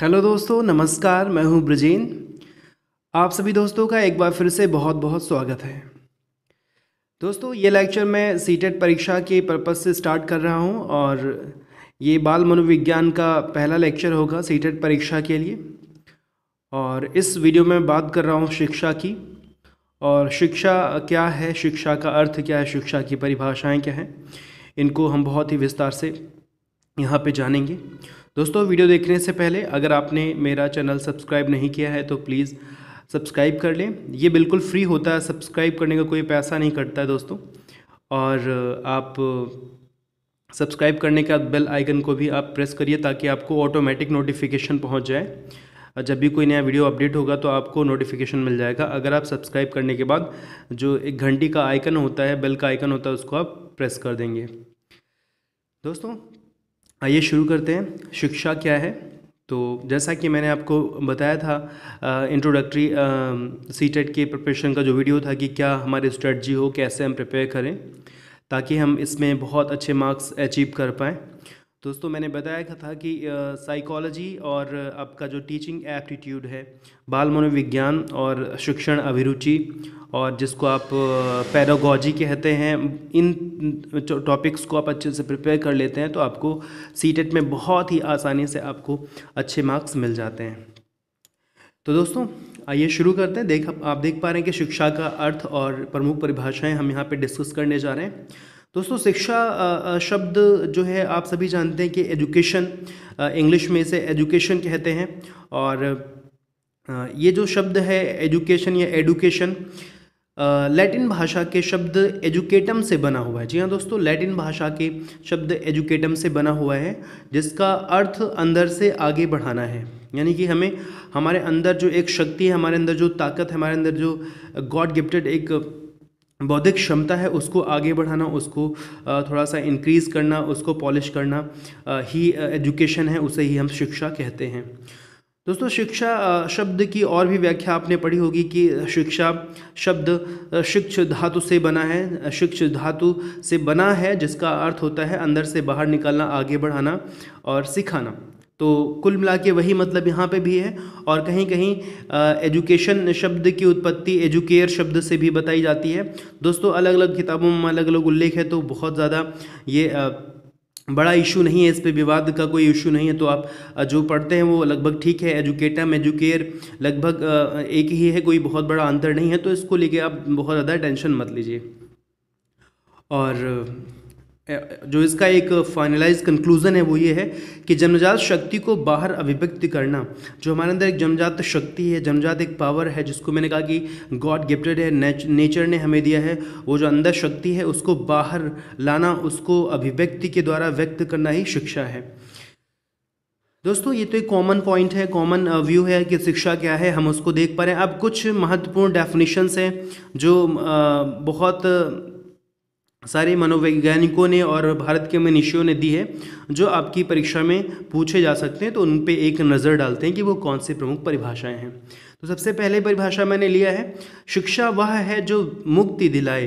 hello दोस्तों नमस्कार मैं हूं ब्रजेन आप सभी दोस्तों का एक बार फिर से बहुत बहुत स्वागत है दोस्तों ये लेक्चर मैं सीटेट e परीक्षा के पर्पज़ से स्टार्ट कर रहा हूं और ये बाल मनोविज्ञान का पहला लेक्चर होगा सीटेट e परीक्षा के लिए और इस वीडियो में बात कर रहा हूं शिक्षा की और शिक्षा क्या है शिक्षा का अर्थ क्या है शिक्षा की परिभाषाएँ क्या हैं इनको हम बहुत ही विस्तार से यहाँ पर जानेंगे दोस्तों वीडियो देखने से पहले अगर आपने मेरा चैनल सब्सक्राइब नहीं किया है तो प्लीज़ सब्सक्राइब कर लें ये बिल्कुल फ्री होता है सब्सक्राइब करने का कोई पैसा नहीं कटता है दोस्तों और आप सब्सक्राइब करने के बाद बेल आइकन को भी आप प्रेस करिए ताकि आपको ऑटोमेटिक नोटिफिकेशन पहुंच जाए जब भी कोई नया वीडियो अपडेट होगा तो आपको नोटिफिकेशन मिल जाएगा अगर आप सब्सक्राइब करने के बाद जो एक घंटी का आइकन होता है बेल का आइकन होता है उसको आप प्रेस कर देंगे दोस्तों आइए शुरू करते हैं शिक्षा क्या है तो जैसा कि मैंने आपको बताया था इंट्रोडक्टरी सी टेट के प्रिपरेशन का जो वीडियो था कि क्या हमारी स्ट्रेटजी हो कैसे हम प्रिपेयर करें ताकि हम इसमें बहुत अच्छे मार्क्स अचीव कर पाएँ दोस्तों मैंने बताया था कि साइकोलॉजी और आपका जो टीचिंग एप्टीट्यूड है बाल मनोविज्ञान और शिक्षण अभिरुचि और जिसको आप पैरागॉजी कहते हैं इन टॉपिक्स को आप अच्छे से प्रिपेयर कर लेते हैं तो आपको सी e में बहुत ही आसानी से आपको अच्छे मार्क्स मिल जाते हैं तो दोस्तों आइए शुरू करते हैं देख आप देख पा रहे हैं कि शिक्षा का अर्थ और प्रमुख परिभाषाएं हम यहाँ पे डिस्कस करने जा रहे हैं दोस्तों शिक्षा शब्द जो है आप सभी जानते हैं कि एजुकेशन इंग्लिश में इसे एजुकेशन कहते हैं और ये जो शब्द है एजुकेशन या एडुकेशन लैटिन भाषा के शब्द एजुकेटम से बना हुआ है जी हाँ दोस्तों लैटिन भाषा के शब्द एजुकेटम से बना हुआ है जिसका अर्थ अंदर से आगे बढ़ाना है यानी कि हमें हमारे अंदर जो एक शक्ति है हमारे अंदर जो ताकत है हमारे अंदर जो गॉड गिफ्टेड एक बौद्धिक क्षमता है उसको आगे बढ़ाना उसको थोड़ा सा इंक्रीज़ करना उसको पॉलिश करना ही एजुकेशन है उसे ही हम शिक्षा कहते हैं दोस्तों शिक्षा शब्द की और भी व्याख्या आपने पढ़ी होगी कि शिक्षा शब्द शिक्ष धातु से बना है शिक्ष धातु से बना है जिसका अर्थ होता है अंदर से बाहर निकालना आगे बढ़ाना और सिखाना तो कुल मिला के वही मतलब यहाँ पे भी है और कहीं कहीं एजुकेशन शब्द की उत्पत्ति एजुकेयर शब्द से भी बताई जाती है दोस्तों अलग अलग किताबों में अलग अलग उल्लेख है तो बहुत ज़्यादा ये आ, बड़ा इशू नहीं है इस पे विवाद का कोई इशू नहीं है तो आप जो पढ़ते हैं वो लगभग ठीक है एजुकेटम एजुकेयर लगभग एक ही है कोई बहुत बड़ा अंतर नहीं है तो इसको लेके आप बहुत ज़्यादा टेंशन मत लीजिए और जो इसका एक फाइनलाइज कंक्लूज़न है वो ये है कि जन्मजात शक्ति को बाहर अभिव्यक्त करना जो हमारे अंदर एक जन्मजात शक्ति है जन्मजात एक पावर है जिसको मैंने कहा कि गॉड गिफ्टेड है नेच, नेचर ने हमें दिया है वो जो अंदर शक्ति है उसको बाहर लाना उसको अभिव्यक्ति के द्वारा व्यक्त करना ही शिक्षा है दोस्तों ये तो एक कॉमन पॉइंट है कॉमन व्यू uh, है कि शिक्षा क्या है हम उसको देख पा रहे हैं अब कुछ महत्वपूर्ण डेफिनेशंस हैं जो uh, बहुत सारे मनोवैज्ञानिकों ने और भारत के मनीषियों ने दी है जो आपकी परीक्षा में पूछे जा सकते हैं तो उन पर एक नज़र डालते हैं कि वो कौन सी प्रमुख परिभाषाएं हैं तो सबसे पहले परिभाषा मैंने लिया है शिक्षा वह है जो मुक्ति दिलाए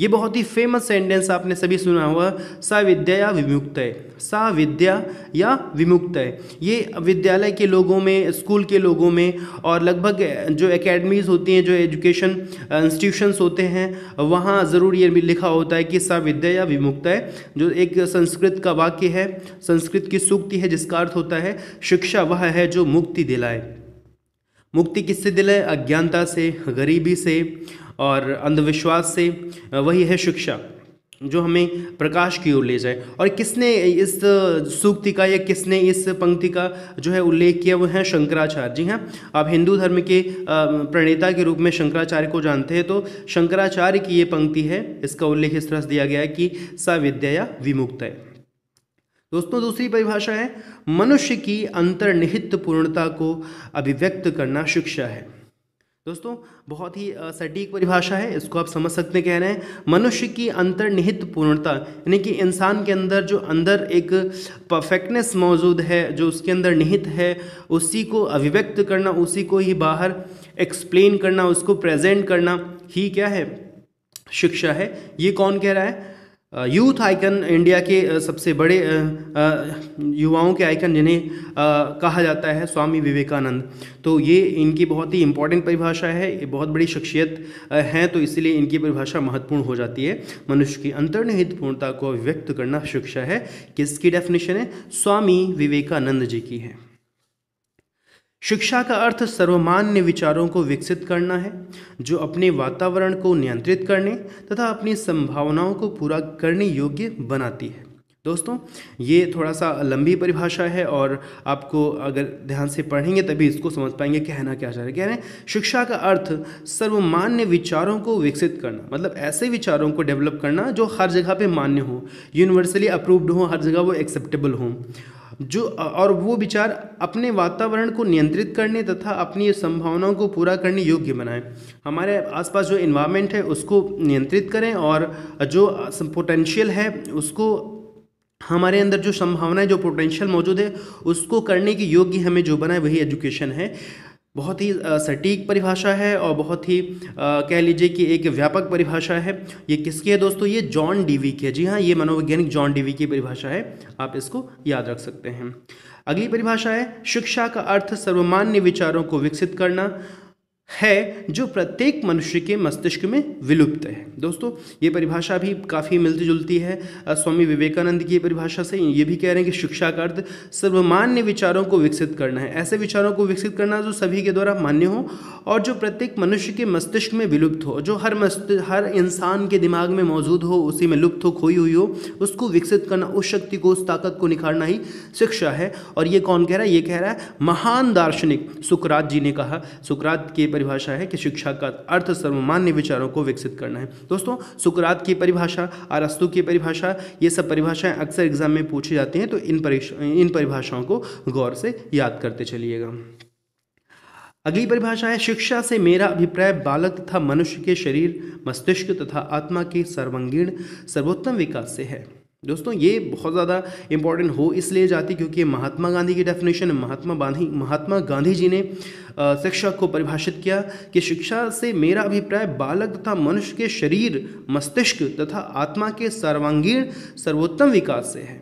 ये बहुत ही फेमस सेंटेंस आपने सभी सुना हुआ सा विद्या या विमुक्त है सा विद्या या विमुक्त है ये विद्यालय के लोगों में स्कूल के लोगों में और लगभग जो एकेडमीज़ होती हैं जो एजुकेशन इंस्टीट्यूशंस होते हैं वहाँ ज़रूर ये लिखा होता है कि सा विद्या या विमुक्त है जो एक संस्कृत का वाक्य है संस्कृत की सूक्ति है जिसका अर्थ होता है शिक्षा वह है जो मुक्ति दिलाए मुक्ति किससे दिलाए अज्ञानता से गरीबी से और अंधविश्वास से वही है शिक्षा जो हमें प्रकाश की ओर ले जाए और किसने इस सूक्ति का या किसने इस पंक्ति का जो है उल्लेख किया वो है शंकराचार्य जी हैं आप हिंदू धर्म के प्रणेता के रूप में शंकराचार्य को जानते हैं तो शंकराचार्य की ये पंक्ति है इसका उल्लेख इस तरह से दिया गया है कि सा विद्या विमुक्त है दोस्तों दूसरी परिभाषा है मनुष्य की अंतर्निहित पूर्णता को अभिव्यक्त करना शिक्षा है दोस्तों बहुत ही सटीक परिभाषा है इसको आप समझ सकते कह रहे हैं मनुष्य की अंतर्निहित पूर्णता यानी कि इंसान के अंदर जो अंदर एक परफेक्टनेस मौजूद है जो उसके अंदर निहित है उसी को अभिव्यक्त करना उसी को ही बाहर एक्सप्लेन करना उसको प्रेजेंट करना ही क्या है शिक्षा है ये कौन कह रहा है यूथ आइकन इंडिया के सबसे बड़े युवाओं के आइकन जिन्हें कहा जाता है स्वामी विवेकानंद तो ये इनकी बहुत ही इंपॉर्टेंट परिभाषा है ये बहुत बड़ी शख्सियत हैं तो इसलिए इनकी परिभाषा महत्वपूर्ण हो जाती है मनुष्य की अंतर्निहित पूर्णता को व्यक्त करना शिक्षा है किसकी डेफिनेशन है स्वामी विवेकानंद जी की है शिक्षा का अर्थ सर्वमान्य विचारों को विकसित करना है जो अपने वातावरण को नियंत्रित करने तथा अपनी संभावनाओं को पूरा करने योग्य बनाती है दोस्तों ये थोड़ा सा लंबी परिभाषा है और आपको अगर ध्यान से पढ़ेंगे तभी इसको समझ पाएंगे कहना क्या चाह रहे कह रहे हैं शिक्षा का अर्थ सर्वमान्य विचारों को विकसित करना मतलब ऐसे विचारों को डेवलप करना जो हर जगह पे मान्य हो यूनिवर्सली अप्रूव्ड हो हर जगह वो एक्सेप्टेबल हो जो और वो विचार अपने वातावरण को नियंत्रित करने तथा अपनी संभावनाओं को पूरा करने योग्य बनाएं हमारे आसपास जो इन्वामेंट है उसको नियंत्रित करें और जो पोटेंशियल है उसको हमारे अंदर जो संभावनाएं जो पोटेंशियल मौजूद है उसको करने की योग्य हमें जो बनाए वही एजुकेशन है बहुत ही सटीक परिभाषा है और बहुत ही कह लीजिए कि एक व्यापक परिभाषा है ये किसकी है दोस्तों ये जॉन डीवी की है जी हाँ ये मनोवैज्ञानिक जॉन डीवी की परिभाषा है आप इसको याद रख सकते हैं अगली परिभाषा है शिक्षा का अर्थ सर्वमान्य विचारों को विकसित करना है जो प्रत्येक मनुष्य के मस्तिष्क में विलुप्त है दोस्तों ये परिभाषा भी काफ़ी मिलती जुलती है स्वामी विवेकानंद की परिभाषा से ये भी कह रहे हैं कि शिक्षा का अर्थ सर्वमान्य विचारों को विकसित करना है ऐसे विचारों को विकसित करना जो सभी के द्वारा मान्य हो और जो प्रत्येक मनुष्य के मस्तिष्क में विलुप्त हो जो हर मस्तिष्क हर इंसान के दिमाग में मौजूद हो उसी में लुप्त हो खोई हुई हो उसको विकसित करना उस शक्ति को उस ताकत को निखारना ही शिक्षा है और ये कौन कह रहा है ये कह रहा है महान दार्शनिक सुकरात जी ने कहा सुकरात के परिभाषा है कि शिक्षा का अर्थ सर्वमान्य विचारों को विकसित करना है दोस्तों सुकरात की परिभाषा अरस्तु की परिभाषा ये सब परिभाषाएं अक्सर एग्जाम में पूछी जाती हैं तो इन परीक्षा इन परिभाषाओं को गौर से याद करते चलिएगा अगली परिभाषा है शिक्षा से मेरा अभिप्राय बालक तथा मनुष्य के शरीर मस्तिष्क तथा आत्मा के सर्वांगीण सर्वोत्तम विकास से है दोस्तों ये बहुत ज़्यादा इंपॉर्टेंट हो इसलिए जाती क्योंकि महात्मा गांधी की डेफिनेशन महात्मा गांधी महात्मा गांधी जी ने शिक्षा को परिभाषित किया कि शिक्षा से मेरा अभिप्राय बालक तथा मनुष्य के शरीर मस्तिष्क तथा आत्मा के सर्वांगीण सर्वोत्तम विकास से है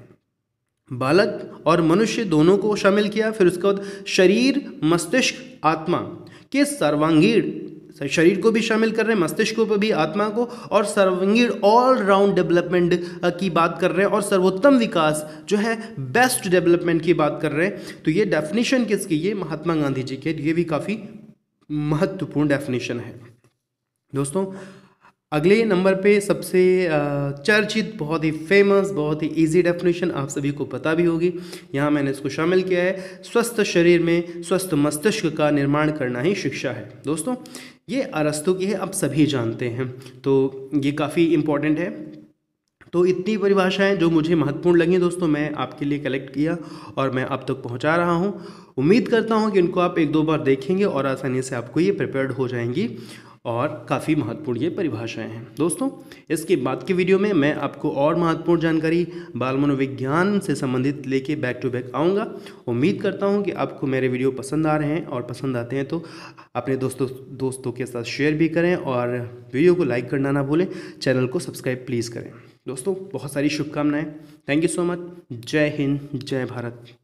बालक और मनुष्य दोनों को शामिल किया फिर उसके बाद शरीर मस्तिष्क आत्मा के सर्वांगीण शरीर को भी शामिल कर रहे हैं मस्तिष्क को भी आत्मा को और सर्वंगीण ऑल राउंड डेवलपमेंट की बात कर रहे हैं और सर्वोत्तम विकास जो है बेस्ट डेवलपमेंट की बात कर रहे हैं तो ये डेफिनेशन किसकी ये महात्मा गांधी जी के ये भी काफ़ी महत्वपूर्ण डेफिनेशन है दोस्तों अगले नंबर पे सबसे चर्चित बहुत ही फेमस बहुत ही इजी डेफिनेशन आप सभी को पता भी होगी यहाँ मैंने इसको शामिल किया है स्वस्थ शरीर में स्वस्थ मस्तिष्क का निर्माण करना ही शिक्षा है दोस्तों ये अरस्तु की है आप सभी जानते हैं तो ये काफ़ी इम्पॉर्टेंट है तो इतनी परिभाषाएं जो मुझे महत्वपूर्ण लगी दोस्तों मैं आपके लिए कलेक्ट किया और मैं आप तक तो पहुंचा रहा हूं उम्मीद करता हूं कि इनको आप एक दो बार देखेंगे और आसानी से आपको ये प्रिपेयर्ड हो जाएंगी और काफ़ी महत्वपूर्ण ये परिभाषाएं हैं दोस्तों इसके बाद के वीडियो में मैं आपको और महत्वपूर्ण जानकारी बाल मनोविज्ञान से संबंधित लेके बैक टू बैक आऊँगा उम्मीद करता हूँ कि आपको मेरे वीडियो पसंद आ रहे हैं और पसंद आते हैं तो अपने दोस्तों दोस्तों के साथ शेयर भी करें और वीडियो को लाइक करना ना भूलें चैनल को सब्सक्राइब प्लीज़ करें दोस्तों बहुत सारी शुभकामनाएं थैंक यू सो मच जय हिंद जय भारत